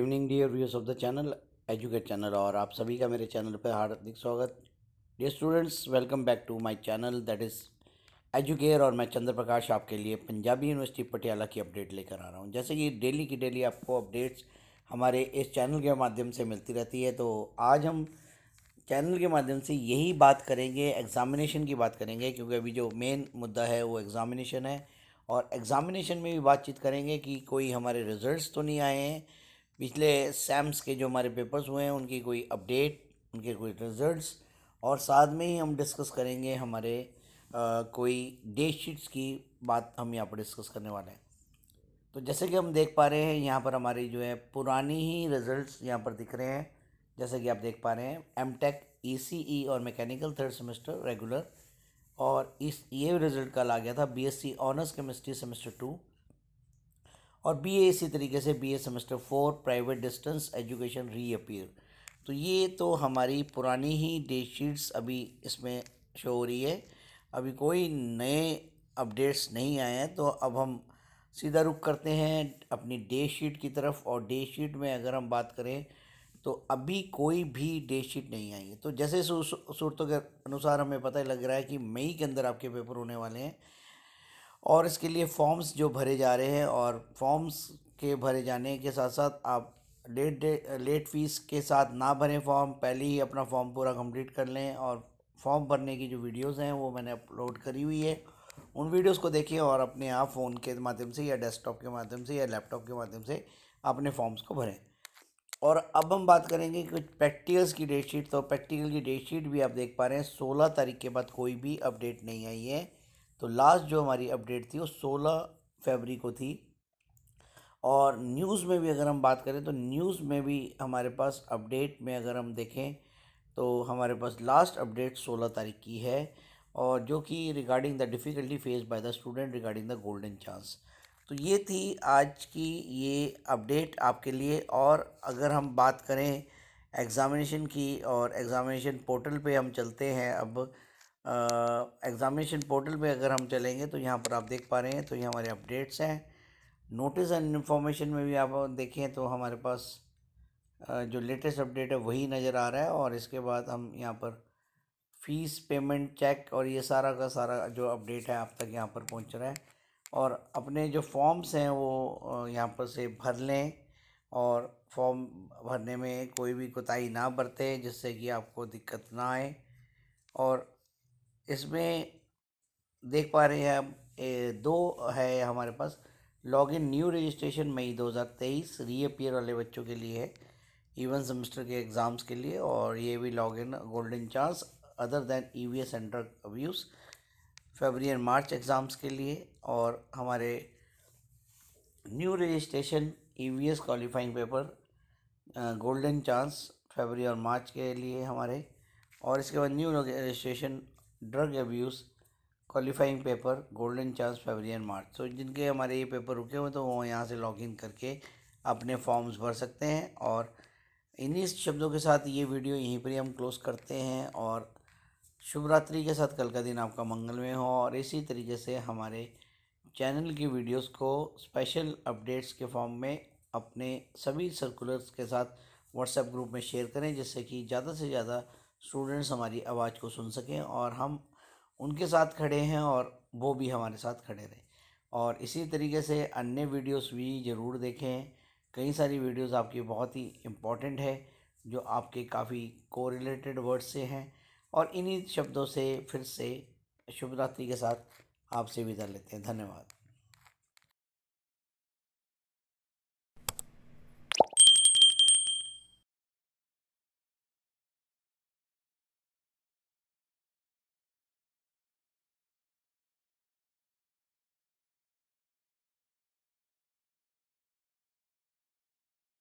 evening dear viewers of the channel educate channel और आप सभी का मेरे चैनल पर हार्दिक स्वागत dear students welcome back to my channel that is Educare और मैं चंद्र प्रकाश आपके लिए पंजाबी यूनिवर्सिटी पटियाला की अपडेट लेकर आ रहा हूँ जैसे कि डेली की डेली आपको अपडेट्स हमारे इस चैनल के माध्यम से मिलती रहती है तो आज हम चैनल के माध्यम से यही बात करेंगे एग्ज़ामिनेशन की बात करेंगे क्योंकि अभी जो मेन मुद्दा है वो एग्ज़ामिनेशन है और एग्ज़ामिनेशन में भी बातचीत करेंगे कि कोई हमारे रिज़ल्ट तो नहीं आए हैं पिछले सैम्स के जो हमारे पेपर्स हुए हैं उनकी कोई अपडेट उनके कोई रिजल्ट्स और साथ में ही हम डिस्कस करेंगे हमारे आ, कोई डे शीट्स की बात हम यहाँ पर डिस्कस करने वाले हैं तो जैसे कि हम देख पा रहे हैं यहाँ पर हमारी जो है पुरानी ही रिजल्ट्स यहाँ पर दिख रहे हैं जैसे कि आप देख पा रहे हैं एम टेक ई सी ई और मैकेनिकल थर्ड सेमेस्टर रेगुलर और इस ये रिज़ल्ट कल आ गया था B S C honours chemistry semester two और बी ए इसी तरीके से B A semester four private distance education reappear तो ये तो हमारी पुरानी ही डेट शीट्स अभी इसमें शो हो रही है अभी कोई नए अपडेट्स नहीं आए हैं तो अब हम सीधा रुख करते हैं अपनी डे शीट की तरफ और डे शीट में अगर हम बात करें तो अभी कोई भी डे शीट नहीं आई है तो जैसे सूरतों के अनुसार हमें पता लग रहा है कि मई के अंदर आपके पेपर होने वाले हैं और इसके लिए फॉर्म्स जो भरे जा रहे हैं और फॉर्म्स के भरे जाने के साथ साथ आप लेट लेट फीस के साथ ना भरें फॉर्म पहले ही अपना फॉर्म पूरा कंप्लीट कर लें और फॉर्म भरने की जो वीडियोस हैं वो मैंने अपलोड करी हुई है उन वीडियोस को देखिए और अपने आप फ़ोन के माध्यम से या डेस्कटॉप के माध्यम से या लैपटॉप के माध्यम से अपने फॉर्म्स को भरें और अब हम बात करेंगे कुछ प्रैक्टिकल्स की डेट शीट तो प्रैक्टिकल की डेट शीट भी आप देख पा रहे हैं सोलह तारीख के बाद कोई भी अपडेट नहीं आई है तो लास्ट जो हमारी अपडेट थी वो सोलह फरवरी को थी और न्यूज़ में भी अगर हम बात करें तो न्यूज़ में भी हमारे पास अपडेट में अगर हम देखें तो हमारे पास लास्ट अपडेट सोलह तारीख की है और जो कि regarding the difficulty face by the student regarding the golden chance तो ये थी आज की ये अपडेट आपके लिए और अगर हम बात करें एग्ज़ामिनेशन की और एग्ज़ामिनेशन पोर्टल पे हम चलते हैं अब एग्ज़ामिनेशन पोर्टल पे अगर हम चलेंगे तो यहाँ पर आप देख पा रहे हैं तो ये हमारे अपडेट्स हैं नोटिस एंड इन्फॉर्मेशन में भी आप देखें तो हमारे पास जो लेटेस्ट अपडेट है वही नज़र आ रहा है और इसके बाद हम यहाँ पर फ़ीस पेमेंट चेक और ये सारा का सारा जो अपडेट है आप तक यहाँ पर पहुँच रहा है और अपने जो फॉर्म्स हैं वो यहाँ पर से भर लें और फॉर्म भरने में कोई भी कोताही ना बरतें जिससे कि आपको दिक्कत ना आए और इसमें देख पा रहे हैं हम दो है हमारे पास log in new registration May 2023 reappear वाले बच्चों के लिए है इवन सेमेस्टर के एग्ज़ाम्स के लिए और ये भी log in golden chance other than E V S enter views February and March exams के लिए और हमारे new registration E V S qualifying paper golden chance February और मार्च के लिए हमारे और इसके बाद new registration drug abuse qualifying paper golden chance February and March तो जिनके हमारे ये पेपर रुके हुए तो वो यहाँ से लॉग इन करके अपने फॉर्म्स भर सकते हैं और इन्हीं शब्दों के साथ ये वीडियो यहीं पर ही हम क्लोज़ करते हैं और शुभ रात्रि के साथ कल का दिन आपका मंगलमय हो और इसी तरीके से हमारे चैनल की वीडियोस को स्पेशल अपडेट्स के फॉर्म में अपने सभी सर्कुलर्स के साथ व्हाट्सएप ग्रुप में शेयर करें जिससे कि ज़्यादा से ज़्यादा स्टूडेंट्स हमारी आवाज़ को सुन सकें और हम उनके साथ खड़े हैं और वो भी हमारे साथ खड़े रहें और इसी तरीके से अन्य वीडियोस भी ज़रूर देखें कई सारी वीडियोस आपकी बहुत ही इम्पॉर्टेंट है जो आपके काफ़ी कोरिलेटेड वर्ड्स से हैं और इन्हीं शब्दों से फिर से शुभ रात्रि के साथ आपसे विदा लेते हैं धन्यवाद